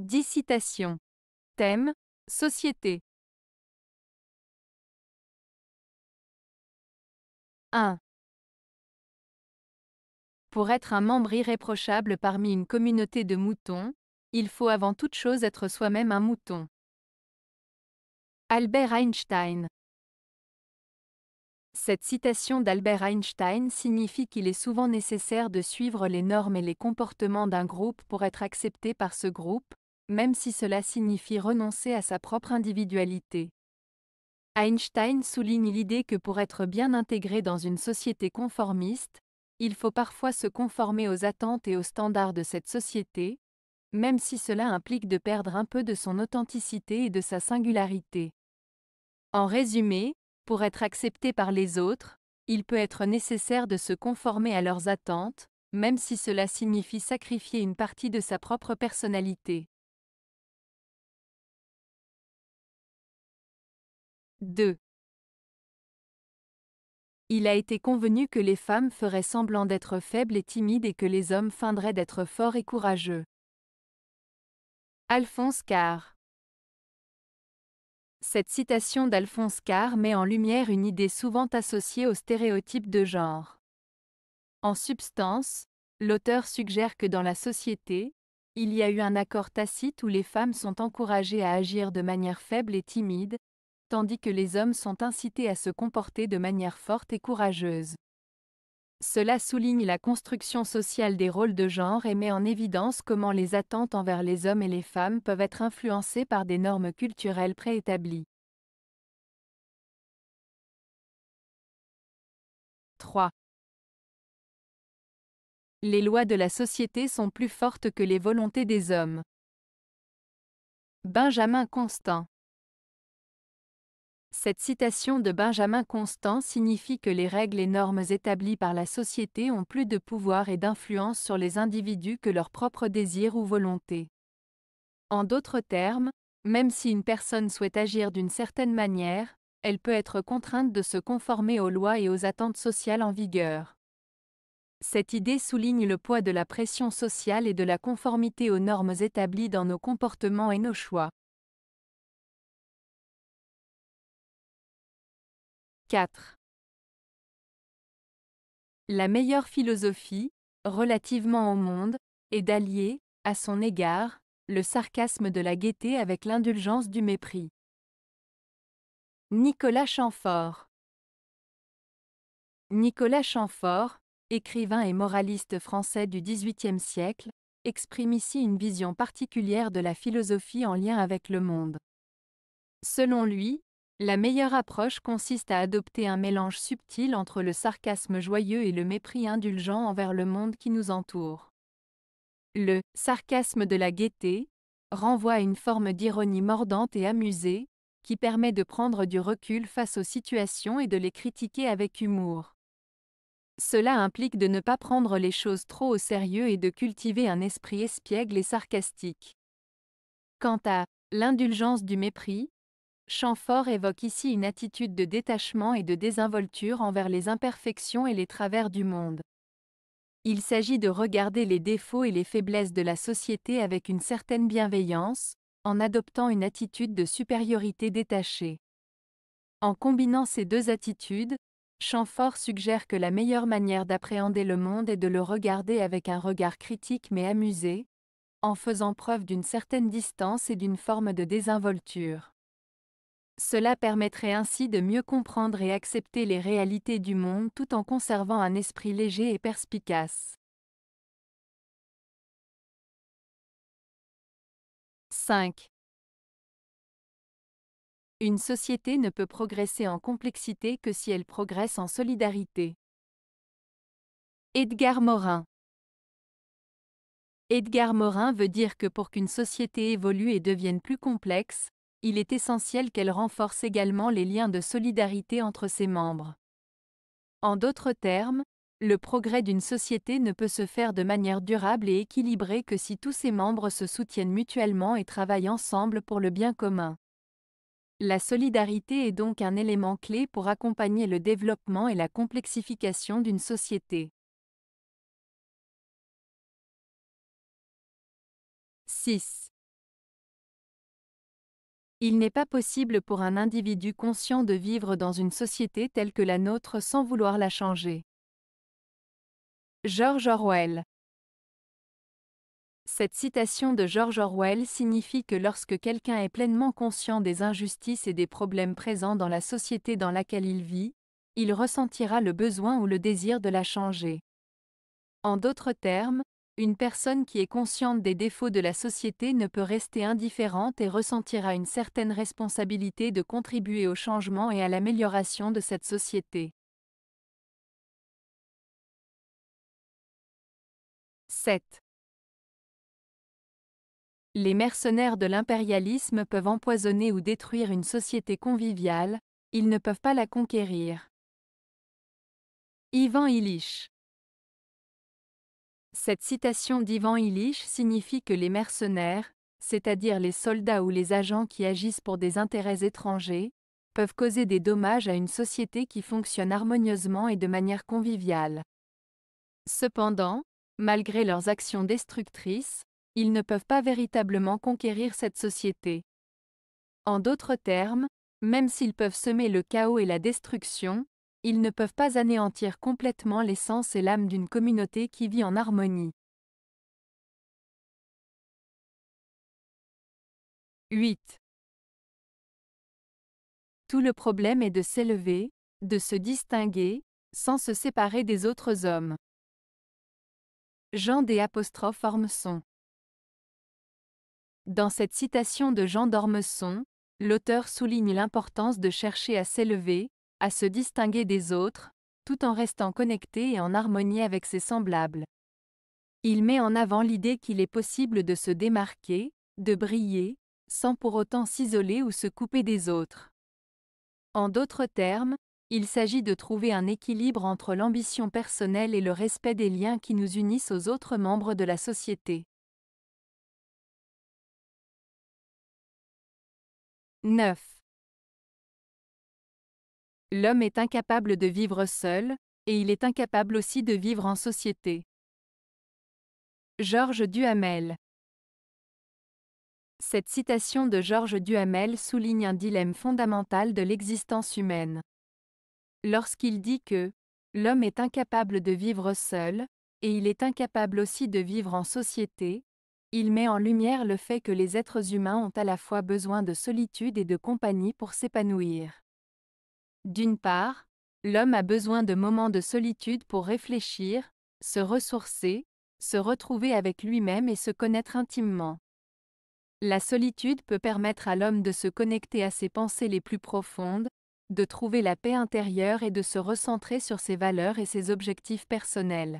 10 citations. Thème Société. 1. Pour être un membre irréprochable parmi une communauté de moutons, il faut avant toute chose être soi-même un mouton. Albert Einstein. Cette citation d'Albert Einstein signifie qu'il est souvent nécessaire de suivre les normes et les comportements d'un groupe pour être accepté par ce groupe, même si cela signifie renoncer à sa propre individualité. Einstein souligne l'idée que pour être bien intégré dans une société conformiste, il faut parfois se conformer aux attentes et aux standards de cette société, même si cela implique de perdre un peu de son authenticité et de sa singularité. En résumé, pour être accepté par les autres, il peut être nécessaire de se conformer à leurs attentes, même si cela signifie sacrifier une partie de sa propre personnalité. 2. Il a été convenu que les femmes feraient semblant d'être faibles et timides et que les hommes feindraient d'être forts et courageux. Alphonse Carr Cette citation d'Alphonse Carr met en lumière une idée souvent associée aux stéréotypes de genre. En substance, l'auteur suggère que dans la société, il y a eu un accord tacite où les femmes sont encouragées à agir de manière faible et timide, tandis que les hommes sont incités à se comporter de manière forte et courageuse. Cela souligne la construction sociale des rôles de genre et met en évidence comment les attentes envers les hommes et les femmes peuvent être influencées par des normes culturelles préétablies. 3. Les lois de la société sont plus fortes que les volontés des hommes. Benjamin Constant cette citation de Benjamin Constant signifie que les règles et normes établies par la société ont plus de pouvoir et d'influence sur les individus que leurs propres désirs ou volontés. En d'autres termes, même si une personne souhaite agir d'une certaine manière, elle peut être contrainte de se conformer aux lois et aux attentes sociales en vigueur. Cette idée souligne le poids de la pression sociale et de la conformité aux normes établies dans nos comportements et nos choix. 4. La meilleure philosophie, relativement au monde, est d'allier, à son égard, le sarcasme de la gaieté avec l'indulgence du mépris. Nicolas Chamfort Nicolas Chamfort, écrivain et moraliste français du XVIIIe siècle, exprime ici une vision particulière de la philosophie en lien avec le monde. Selon lui, la meilleure approche consiste à adopter un mélange subtil entre le sarcasme joyeux et le mépris indulgent envers le monde qui nous entoure. Le sarcasme de la gaieté renvoie à une forme d'ironie mordante et amusée, qui permet de prendre du recul face aux situations et de les critiquer avec humour. Cela implique de ne pas prendre les choses trop au sérieux et de cultiver un esprit espiègle et sarcastique. Quant à l'indulgence du mépris, Chamfort évoque ici une attitude de détachement et de désinvolture envers les imperfections et les travers du monde. Il s'agit de regarder les défauts et les faiblesses de la société avec une certaine bienveillance, en adoptant une attitude de supériorité détachée. En combinant ces deux attitudes, Chamfort suggère que la meilleure manière d'appréhender le monde est de le regarder avec un regard critique mais amusé, en faisant preuve d'une certaine distance et d'une forme de désinvolture. Cela permettrait ainsi de mieux comprendre et accepter les réalités du monde tout en conservant un esprit léger et perspicace. 5. Une société ne peut progresser en complexité que si elle progresse en solidarité. Edgar Morin Edgar Morin veut dire que pour qu'une société évolue et devienne plus complexe, il est essentiel qu'elle renforce également les liens de solidarité entre ses membres. En d'autres termes, le progrès d'une société ne peut se faire de manière durable et équilibrée que si tous ses membres se soutiennent mutuellement et travaillent ensemble pour le bien commun. La solidarité est donc un élément clé pour accompagner le développement et la complexification d'une société. 6. Il n'est pas possible pour un individu conscient de vivre dans une société telle que la nôtre sans vouloir la changer. George Orwell Cette citation de George Orwell signifie que lorsque quelqu'un est pleinement conscient des injustices et des problèmes présents dans la société dans laquelle il vit, il ressentira le besoin ou le désir de la changer. En d'autres termes, une personne qui est consciente des défauts de la société ne peut rester indifférente et ressentira une certaine responsabilité de contribuer au changement et à l'amélioration de cette société. 7. Les mercenaires de l'impérialisme peuvent empoisonner ou détruire une société conviviale, ils ne peuvent pas la conquérir. Ivan Illich cette citation d'Ivan Illich signifie que les mercenaires, c'est-à-dire les soldats ou les agents qui agissent pour des intérêts étrangers, peuvent causer des dommages à une société qui fonctionne harmonieusement et de manière conviviale. Cependant, malgré leurs actions destructrices, ils ne peuvent pas véritablement conquérir cette société. En d'autres termes, même s'ils peuvent semer le chaos et la destruction, ils ne peuvent pas anéantir complètement l'essence et l'âme d'une communauté qui vit en harmonie. 8. Tout le problème est de s'élever, de se distinguer, sans se séparer des autres hommes. Jean des apostrophes Dans cette citation de Jean d'Ormeçon, l'auteur souligne l'importance de chercher à s'élever, à se distinguer des autres, tout en restant connecté et en harmonie avec ses semblables. Il met en avant l'idée qu'il est possible de se démarquer, de briller, sans pour autant s'isoler ou se couper des autres. En d'autres termes, il s'agit de trouver un équilibre entre l'ambition personnelle et le respect des liens qui nous unissent aux autres membres de la société. 9. L'homme est incapable de vivre seul, et il est incapable aussi de vivre en société. Georges Duhamel Cette citation de Georges Duhamel souligne un dilemme fondamental de l'existence humaine. Lorsqu'il dit que l'homme est incapable de vivre seul, et il est incapable aussi de vivre en société, il met en lumière le fait que les êtres humains ont à la fois besoin de solitude et de compagnie pour s'épanouir. D'une part, l'homme a besoin de moments de solitude pour réfléchir, se ressourcer, se retrouver avec lui-même et se connaître intimement. La solitude peut permettre à l'homme de se connecter à ses pensées les plus profondes, de trouver la paix intérieure et de se recentrer sur ses valeurs et ses objectifs personnels.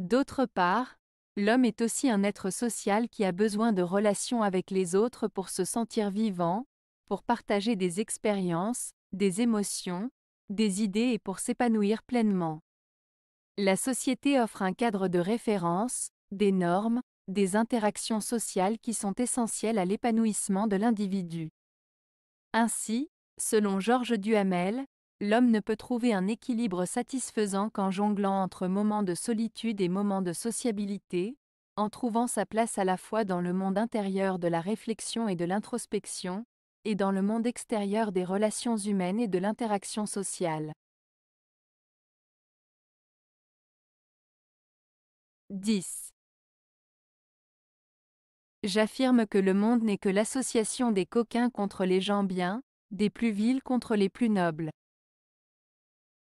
D'autre part, l'homme est aussi un être social qui a besoin de relations avec les autres pour se sentir vivant, pour partager des expériences, des émotions, des idées et pour s'épanouir pleinement. La société offre un cadre de référence, des normes, des interactions sociales qui sont essentielles à l'épanouissement de l'individu. Ainsi, selon Georges Duhamel, l'homme ne peut trouver un équilibre satisfaisant qu'en jonglant entre moments de solitude et moments de sociabilité, en trouvant sa place à la fois dans le monde intérieur de la réflexion et de l'introspection, et dans le monde extérieur des relations humaines et de l'interaction sociale. 10. J'affirme que le monde n'est que l'association des coquins contre les gens bien, des plus vils contre les plus nobles.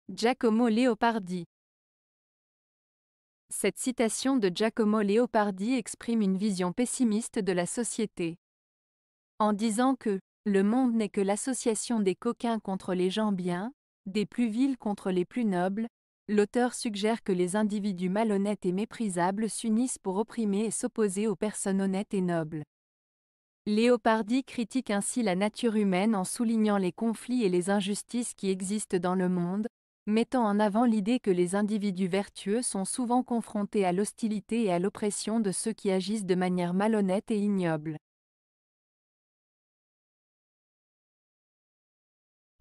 Giacomo Leopardi Cette citation de Giacomo Leopardi exprime une vision pessimiste de la société. En disant que le monde n'est que l'association des coquins contre les gens bien, des plus vils contre les plus nobles, l'auteur suggère que les individus malhonnêtes et méprisables s'unissent pour opprimer et s'opposer aux personnes honnêtes et nobles. Léopardi critique ainsi la nature humaine en soulignant les conflits et les injustices qui existent dans le monde, mettant en avant l'idée que les individus vertueux sont souvent confrontés à l'hostilité et à l'oppression de ceux qui agissent de manière malhonnête et ignoble.